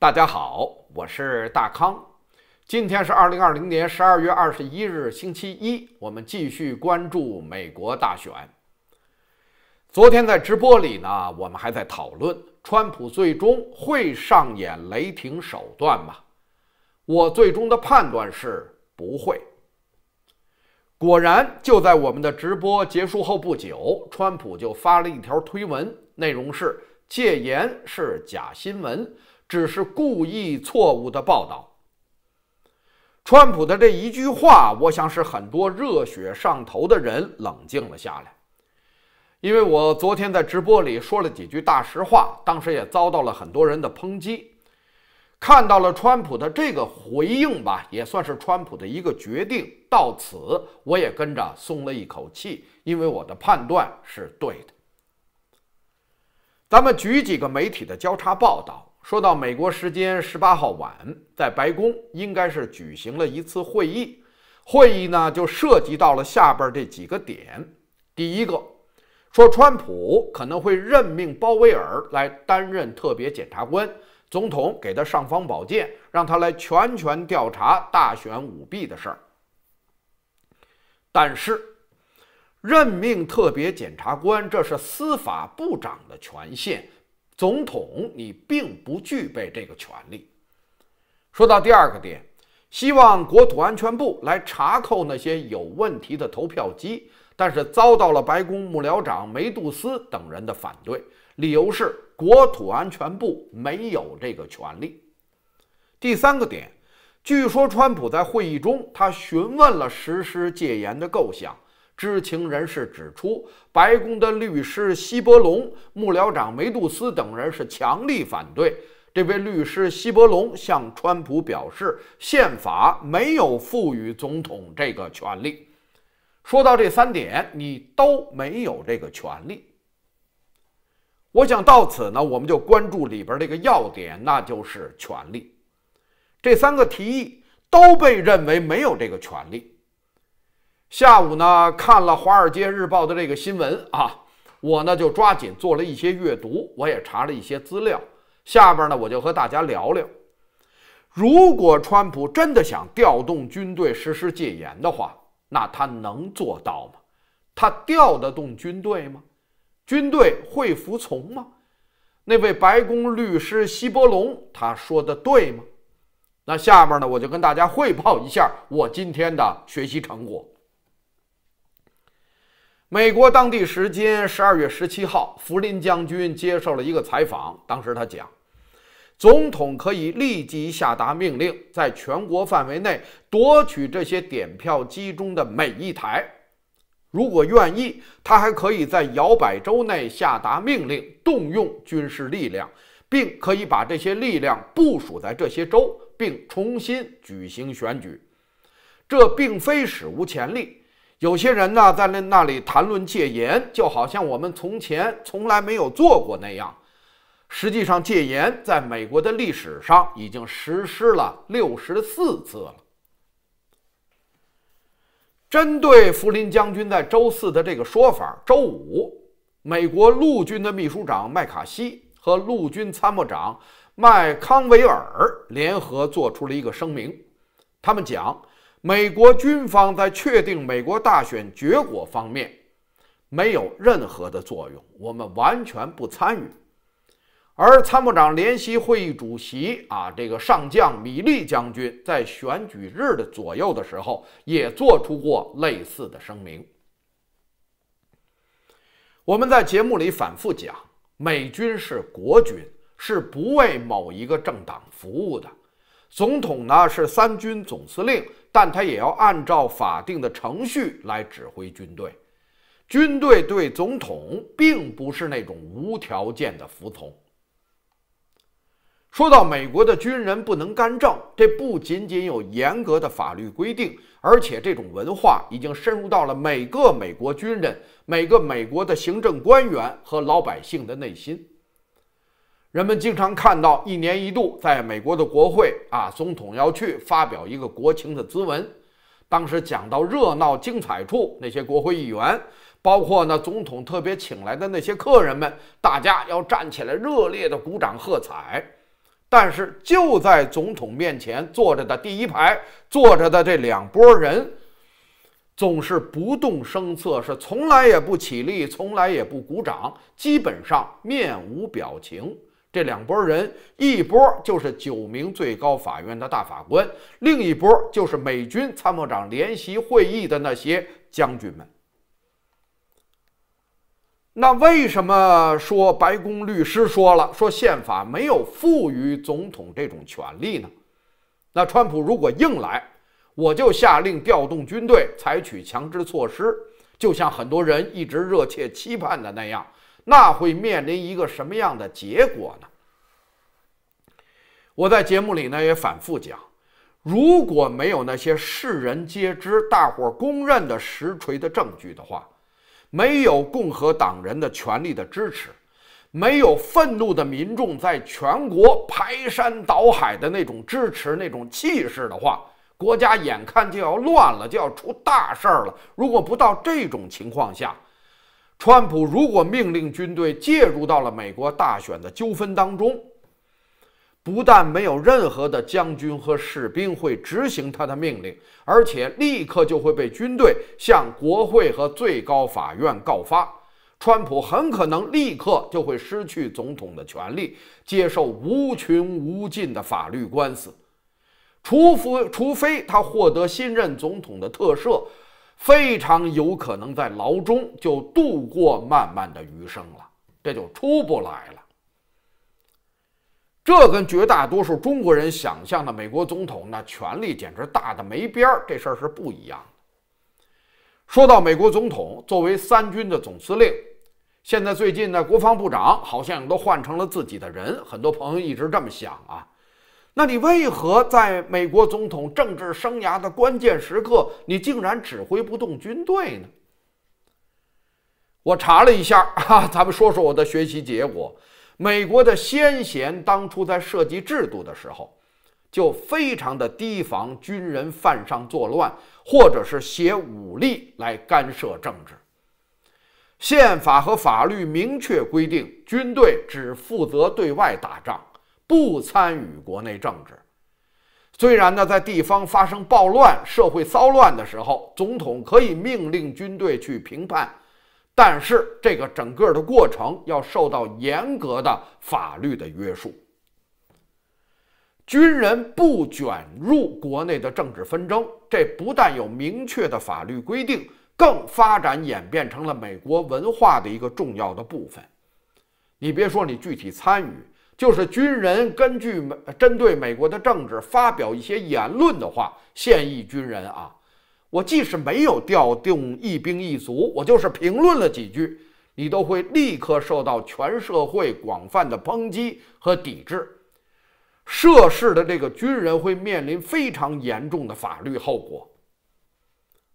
大家好，我是大康。今天是二零二零年十二月二十一日，星期一。我们继续关注美国大选。昨天在直播里呢，我们还在讨论川普最终会上演雷霆手段吗？我最终的判断是不会。果然，就在我们的直播结束后不久，川普就发了一条推文，内容是“戒严是假新闻”。只是故意错误的报道。川普的这一句话，我想使很多热血上头的人冷静了下来。因为我昨天在直播里说了几句大实话，当时也遭到了很多人的抨击。看到了川普的这个回应吧，也算是川普的一个决定。到此，我也跟着松了一口气，因为我的判断是对的。咱们举几个媒体的交叉报道。说到美国时间十八号晚，在白宫应该是举行了一次会议，会议呢就涉及到了下边这几个点。第一个，说川普可能会任命鲍威尔来担任特别检察官，总统给他尚方宝剑，让他来全权调查大选舞弊的事儿。但是，任命特别检察官，这是司法部长的权限。总统，你并不具备这个权利。说到第二个点，希望国土安全部来查扣那些有问题的投票机，但是遭到了白宫幕僚长梅杜斯等人的反对，理由是国土安全部没有这个权利。第三个点，据说川普在会议中，他询问了实施戒严的构想。知情人士指出，白宫的律师希伯龙、幕僚长梅杜斯等人是强力反对。这位律师希伯龙向川普表示，宪法没有赋予总统这个权利。说到这三点，你都没有这个权利。我想到此呢，我们就关注里边这个要点，那就是权利。这三个提议都被认为没有这个权利。下午呢，看了《华尔街日报》的这个新闻啊，我呢就抓紧做了一些阅读，我也查了一些资料。下边呢，我就和大家聊聊：如果川普真的想调动军队实施戒严的话，那他能做到吗？他调得动军队吗？军队会服从吗？那位白宫律师希伯龙他说的对吗？那下边呢，我就跟大家汇报一下我今天的学习成果。美国当地时间十二月十七号，福林将军接受了一个采访。当时他讲：“总统可以立即下达命令，在全国范围内夺取这些点票机中的每一台。如果愿意，他还可以在摇摆州内下达命令，动用军事力量，并可以把这些力量部署在这些州，并重新举行选举。这并非史无前例。”有些人呢，在那那里谈论戒严，就好像我们从前从来没有做过那样。实际上，戒严在美国的历史上已经实施了六十四次了。针对福林将军在周四的这个说法，周五，美国陆军的秘书长麦卡锡和陆军参谋长麦康维尔联合做出了一个声明，他们讲。美国军方在确定美国大选结果方面没有任何的作用，我们完全不参与。而参谋长联席会议主席啊，这个上将米利将军在选举日的左右的时候，也做出过类似的声明。我们在节目里反复讲，美军是国军，是不为某一个政党服务的。总统呢是三军总司令。但他也要按照法定的程序来指挥军队，军队对总统并不是那种无条件的服从。说到美国的军人不能干政，这不仅仅有严格的法律规定，而且这种文化已经深入到了每个美国军人、每个美国的行政官员和老百姓的内心。人们经常看到，一年一度在美国的国会啊，总统要去发表一个国情的咨文，当时讲到热闹精彩处，那些国会议员，包括呢总统特别请来的那些客人们，大家要站起来热烈的鼓掌喝彩。但是就在总统面前坐着的第一排坐着的这两拨人，总是不动声色，是从来也不起立，从来也不鼓掌，基本上面无表情。这两拨人，一波就是九名最高法院的大法官，另一波就是美军参谋长联席会议的那些将军们。那为什么说白宫律师说了，说宪法没有赋予总统这种权利呢？那川普如果硬来，我就下令调动军队，采取强制措施，就像很多人一直热切期盼的那样。那会面临一个什么样的结果呢？我在节目里呢也反复讲，如果没有那些世人皆知、大伙公认的实锤的证据的话，没有共和党人的权力的支持，没有愤怒的民众在全国排山倒海的那种支持、那种气势的话，国家眼看就要乱了，就要出大事儿了。如果不到这种情况下，川普如果命令军队介入到了美国大选的纠纷当中，不但没有任何的将军和士兵会执行他的命令，而且立刻就会被军队向国会和最高法院告发。川普很可能立刻就会失去总统的权利，接受无穷无尽的法律官司，除非除非他获得新任总统的特赦。非常有可能在牢中就度过漫漫的余生了，这就出不来了。这跟绝大多数中国人想象的美国总统那权力简直大的没边儿，这事儿是不一样。的。说到美国总统作为三军的总司令，现在最近呢，国防部长好像都换成了自己的人，很多朋友一直这么想啊。那你为何在美国总统政治生涯的关键时刻，你竟然指挥不动军队呢？我查了一下啊，咱们说说我的学习结果。美国的先贤当初在设计制度的时候，就非常的提防军人犯上作乱，或者是携武力来干涉政治。宪法和法律明确规定，军队只负责对外打仗。不参与国内政治。虽然呢，在地方发生暴乱、社会骚乱的时候，总统可以命令军队去评判，但是这个整个的过程要受到严格的法律的约束。军人不卷入国内的政治纷争，这不但有明确的法律规定，更发展演变成了美国文化的一个重要的部分。你别说，你具体参与。就是军人根据美针对美国的政治发表一些言论的话，现役军人啊，我即使没有调动一兵一卒，我就是评论了几句，你都会立刻受到全社会广泛的抨击和抵制，涉事的这个军人会面临非常严重的法律后果。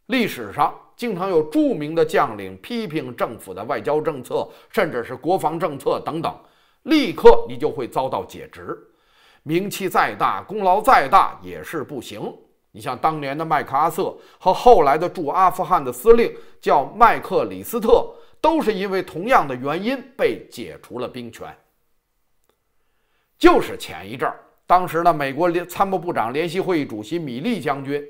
历史上经常有著名的将领批评政府的外交政策，甚至是国防政策等等。立刻你就会遭到解职，名气再大，功劳再大也是不行。你像当年的麦克阿瑟和后来的驻阿富汗的司令叫麦克里斯特，都是因为同样的原因被解除了兵权。就是前一阵儿，当时呢，美国联参谋部长联席会议主席米利将军，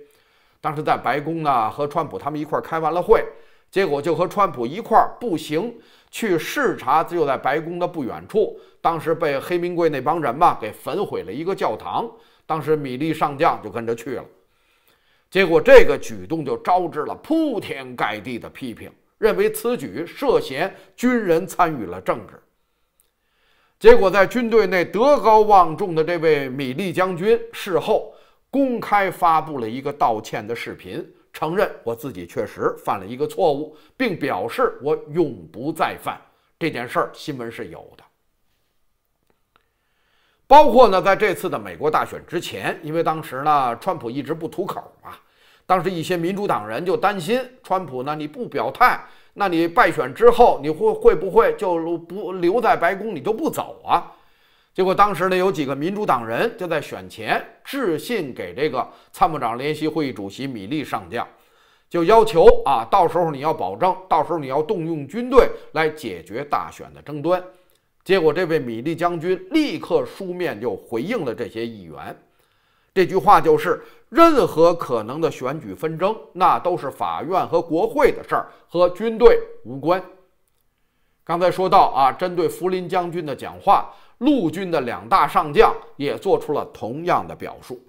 当时在白宫呢和川普他们一块儿开完了会，结果就和川普一块儿步行。去视察，就在白宫的不远处，当时被黑名贵那帮人吧给焚毁了一个教堂。当时米利上将就跟着去了，结果这个举动就招致了铺天盖地的批评，认为此举涉嫌军人参与了政治。结果在军队内德高望重的这位米利将军事后公开发布了一个道歉的视频。承认我自己确实犯了一个错误，并表示我永不再犯这件事儿，新闻是有的。包括呢，在这次的美国大选之前，因为当时呢，川普一直不吐口嘛，当时一些民主党人就担心川普呢，你不表态，那你败选之后，你会会不会就不留在白宫，你就不走啊？结果当时呢，有几个民主党人就在选前致信给这个参谋长联席会议主席米利上将，就要求啊，到时候你要保证，到时候你要动用军队来解决大选的争端。结果这位米利将军立刻书面就回应了这些议员，这句话就是：任何可能的选举纷争，那都是法院和国会的事儿，和军队无关。刚才说到啊，针对福林将军的讲话。陆军的两大上将也做出了同样的表述。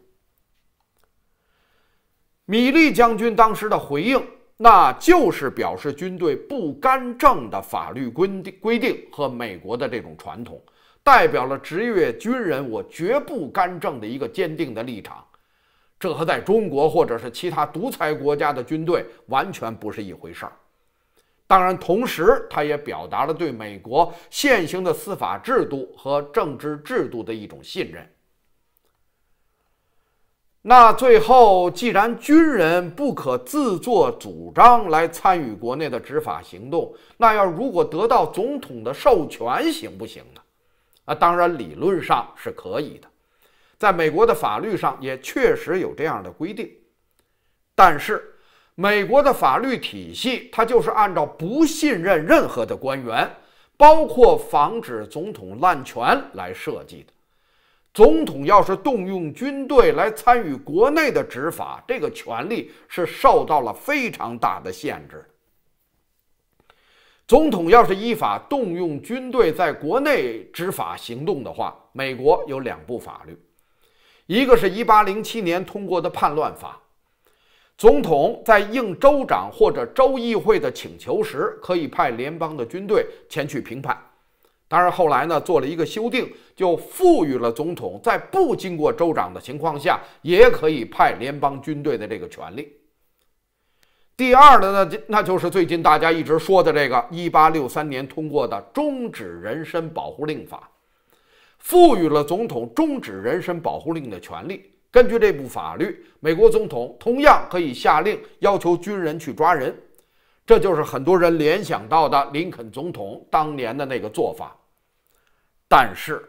米利将军当时的回应，那就是表示军队不干政的法律规规定和美国的这种传统，代表了职业军人我绝不干政的一个坚定的立场。这和在中国或者是其他独裁国家的军队完全不是一回事儿。当然，同时他也表达了对美国现行的司法制度和政治制度的一种信任。那最后，既然军人不可自作主张来参与国内的执法行动，那要如果得到总统的授权行不行呢？啊，当然理论上是可以的，在美国的法律上也确实有这样的规定，但是。美国的法律体系，它就是按照不信任任何的官员，包括防止总统滥权来设计的。总统要是动用军队来参与国内的执法，这个权力是受到了非常大的限制。总统要是依法动用军队在国内执法行动的话，美国有两部法律，一个是一八零七年通过的叛乱法。总统在应州长或者州议会的请求时，可以派联邦的军队前去评判。当然，后来呢做了一个修订，就赋予了总统在不经过州长的情况下，也可以派联邦军队的这个权利。第二呢，那就那就是最近大家一直说的这个1863年通过的《终止人身保护令法》，赋予了总统终止人身保护令的权利。根据这部法律，美国总统同样可以下令要求军人去抓人，这就是很多人联想到的林肯总统当年的那个做法。但是，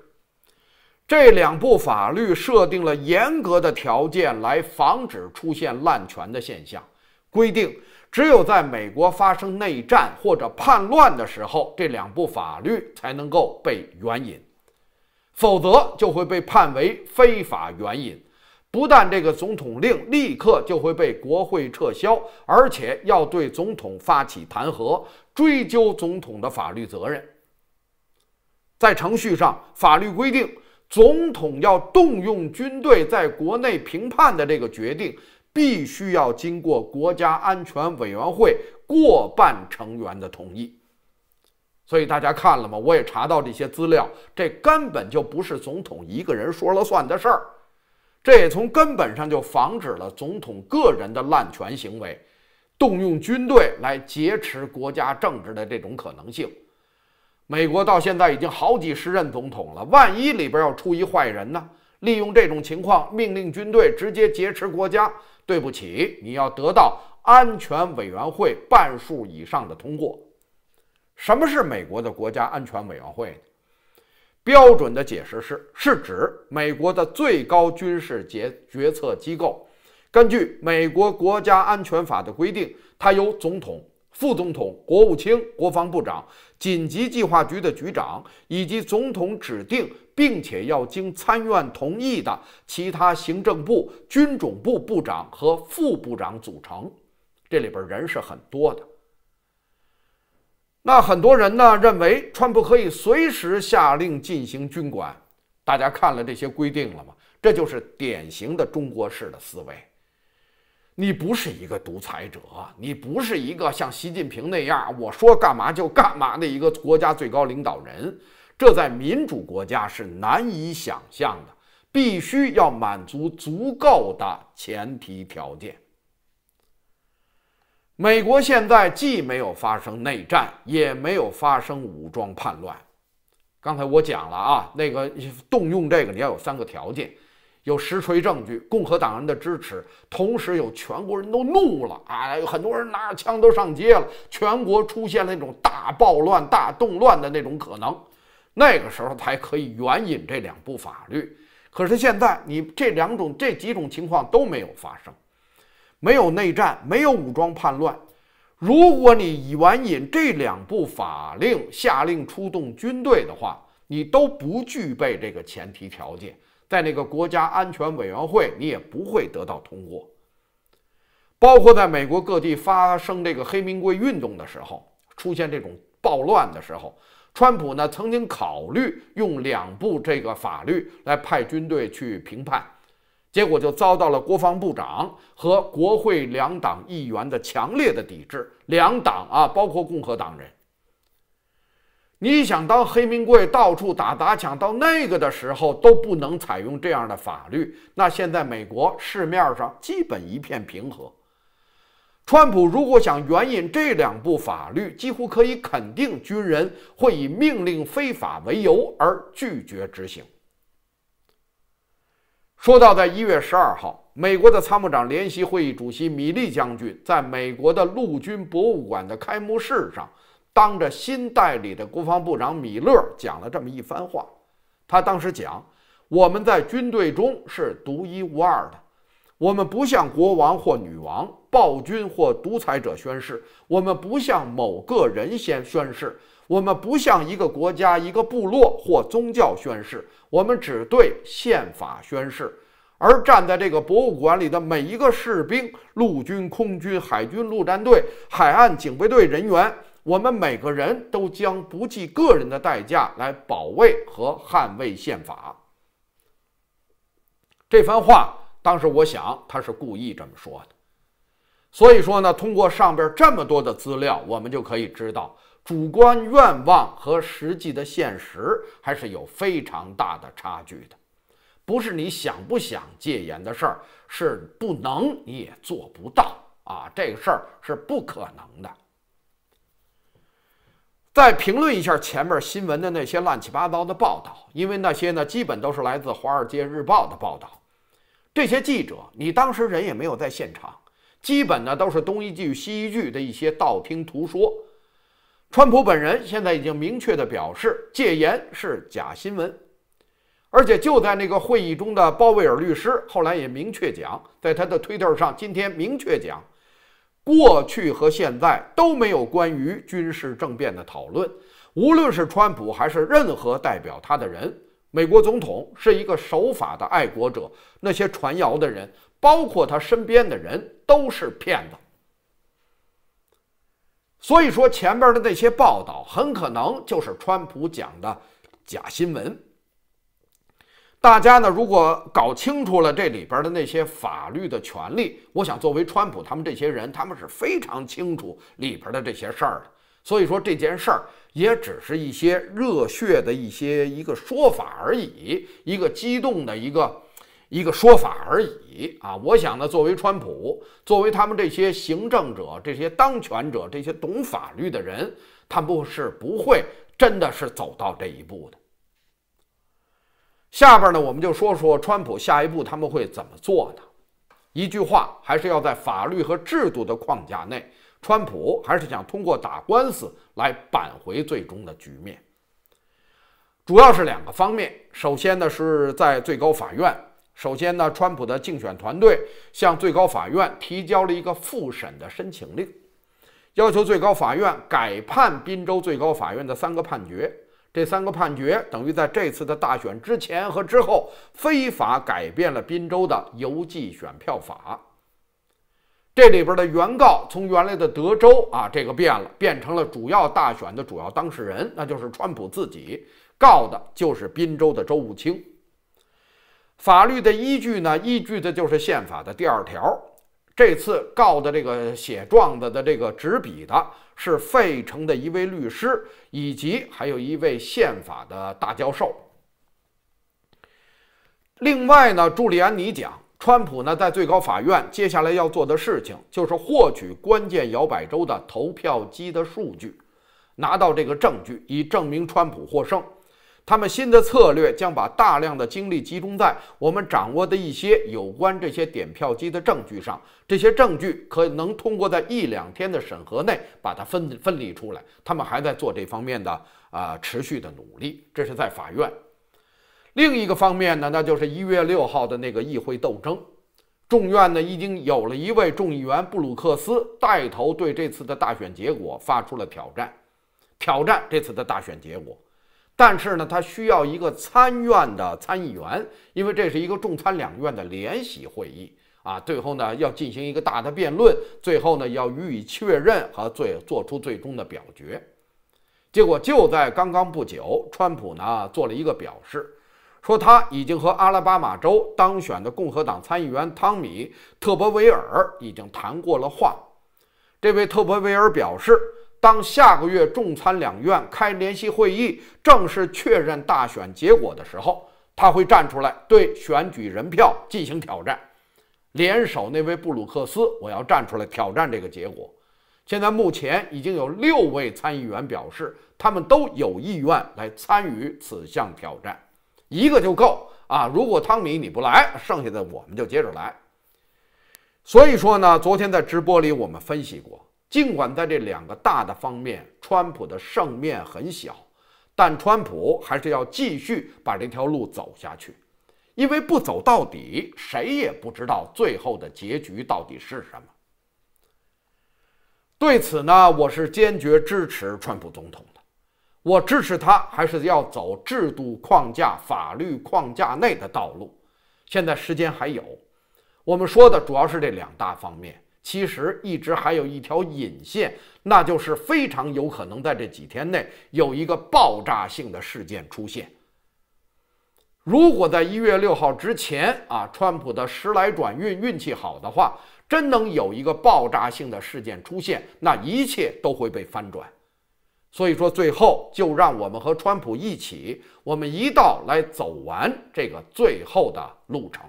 这两部法律设定了严格的条件来防止出现滥权的现象，规定只有在美国发生内战或者叛乱的时候，这两部法律才能够被援引，否则就会被判为非法援引。不但这个总统令立刻就会被国会撤销，而且要对总统发起弹劾，追究总统的法律责任。在程序上，法律规定，总统要动用军队在国内评判的这个决定，必须要经过国家安全委员会过半成员的同意。所以大家看了吗？我也查到这些资料，这根本就不是总统一个人说了算的事儿。这也从根本上就防止了总统个人的滥权行为，动用军队来劫持国家政治的这种可能性。美国到现在已经好几十任总统了，万一里边要出一坏人呢？利用这种情况命令军队直接劫持国家，对不起，你要得到安全委员会半数以上的通过。什么是美国的国家安全委员会？标准的解释是，是指美国的最高军事决决策机构，根据美国国家安全法的规定，它由总统、副总统、国务卿、国防部长、紧急计划局的局长，以及总统指定并且要经参议院同意的其他行政部、军种部部长和副部长组成。这里边人是很多的。那很多人呢认为，川普可以随时下令进行军管。大家看了这些规定了吗？这就是典型的中国式的思维。你不是一个独裁者，你不是一个像习近平那样我说干嘛就干嘛的一个国家最高领导人，这在民主国家是难以想象的，必须要满足足够的前提条件。美国现在既没有发生内战，也没有发生武装叛乱。刚才我讲了啊，那个动用这个你要有三个条件：有实锤证据、共和党人的支持，同时有全国人都怒了啊，有很多人拿着枪都上街了，全国出现了那种大暴乱、大动乱的那种可能，那个时候才可以援引这两部法律。可是现在你这两种、这几种情况都没有发生。没有内战，没有武装叛乱。如果你以完引这两部法令下令出动军队的话，你都不具备这个前提条件，在那个国家安全委员会，你也不会得到通过。包括在美国各地发生这个黑名贵运动的时候，出现这种暴乱的时候，川普呢曾经考虑用两部这个法律来派军队去评判。结果就遭到了国防部长和国会两党议员的强烈的抵制。两党啊，包括共和党人，你想当黑名贵到处打砸抢到那个的时候，都不能采用这样的法律。那现在美国市面上基本一片平和。川普如果想援引这两部法律，几乎可以肯定，军人会以命令非法为由而拒绝执行。说到在一月十二号，美国的参谋长联席会议主席米利将军在美国的陆军博物馆的开幕式上，当着新代理的国防部长米勒讲了这么一番话。他当时讲：“我们在军队中是独一无二的，我们不向国王或女王、暴君或独裁者宣誓，我们不向某个人先宣誓。”我们不向一个国家、一个部落或宗教宣誓，我们只对宪法宣誓。而站在这个博物馆里的每一个士兵、陆军、空军、海军陆战队、海岸警备队人员，我们每个人都将不计个人的代价来保卫和捍卫宪法。这番话，当时我想他是故意这么说的。所以说呢，通过上边这么多的资料，我们就可以知道。主观愿望和实际的现实还是有非常大的差距的，不是你想不想戒烟的事儿，是不能，你也做不到啊，这个事儿是不可能的。再评论一下前面新闻的那些乱七八糟的报道，因为那些呢，基本都是来自《华尔街日报》的报道，这些记者，你当时人也没有在现场，基本呢都是东一句西一句的一些道听途说。川普本人现在已经明确地表示，戒严是假新闻。而且就在那个会议中的鲍威尔律师后来也明确讲，在他的 Twitter 上今天明确讲，过去和现在都没有关于军事政变的讨论。无论是川普还是任何代表他的人，美国总统是一个守法的爱国者。那些传谣的人，包括他身边的人，都是骗子。所以说，前边的那些报道很可能就是川普讲的假新闻。大家呢，如果搞清楚了这里边的那些法律的权利，我想作为川普他们这些人，他们是非常清楚里边的这些事儿的。所以说，这件事儿也只是一些热血的一些一个说法而已，一个激动的一个。一个说法而已啊！我想呢，作为川普，作为他们这些行政者、这些当权者、这些懂法律的人，他不是不会真的是走到这一步的。下边呢，我们就说说川普下一步他们会怎么做呢？一句话，还是要在法律和制度的框架内，川普还是想通过打官司来扳回最终的局面。主要是两个方面，首先呢是在最高法院。首先呢，川普的竞选团队向最高法院提交了一个复审的申请令，要求最高法院改判宾州最高法院的三个判决。这三个判决等于在这次的大选之前和之后非法改变了宾州的邮寄选票法。这里边的原告从原来的德州啊，这个变了，变成了主要大选的主要当事人，那就是川普自己告的就是宾州的州务卿。法律的依据呢？依据的就是宪法的第二条。这次告的这个写状子的这个执笔的是费城的一位律师，以及还有一位宪法的大教授。另外呢，朱利安尼讲，川普呢在最高法院接下来要做的事情，就是获取关键摇摆州的投票机的数据，拿到这个证据，以证明川普获胜。他们新的策略将把大量的精力集中在我们掌握的一些有关这些点票机的证据上，这些证据可能通过在一两天的审核内把它分分离出来。他们还在做这方面的啊持续的努力。这是在法院。另一个方面呢，那就是一月六号的那个议会斗争，众院呢已经有了一位众议员布鲁克斯带头对这次的大选结果发出了挑战，挑战这次的大选结果。但是呢，他需要一个参院的参议员，因为这是一个众参两院的联席会议啊。最后呢，要进行一个大的辩论，最后呢，要予以确认和最做出最终的表决。结果就在刚刚不久，川普呢做了一个表示，说他已经和阿拉巴马州当选的共和党参议员汤米·特伯维尔已经谈过了话。这位特伯维尔表示。当下个月众参两院开联席会议，正式确认大选结果的时候，他会站出来对选举人票进行挑战，联手那位布鲁克斯，我要站出来挑战这个结果。现在目前已经有六位参议员表示，他们都有意愿来参与此项挑战，一个就够啊！如果汤米你不来，剩下的我们就接着来。所以说呢，昨天在直播里我们分析过。尽管在这两个大的方面，川普的胜面很小，但川普还是要继续把这条路走下去，因为不走到底，谁也不知道最后的结局到底是什么。对此呢，我是坚决支持川普总统的，我支持他还是要走制度框架、法律框架内的道路。现在时间还有，我们说的主要是这两大方面。其实一直还有一条引线，那就是非常有可能在这几天内有一个爆炸性的事件出现。如果在一月六号之前啊，川普的时来转运运气好的话，真能有一个爆炸性的事件出现，那一切都会被翻转。所以说，最后就让我们和川普一起，我们一道来走完这个最后的路程。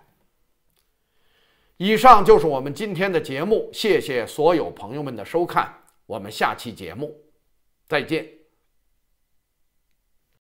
以上就是我们今天的节目，谢谢所有朋友们的收看，我们下期节目再见。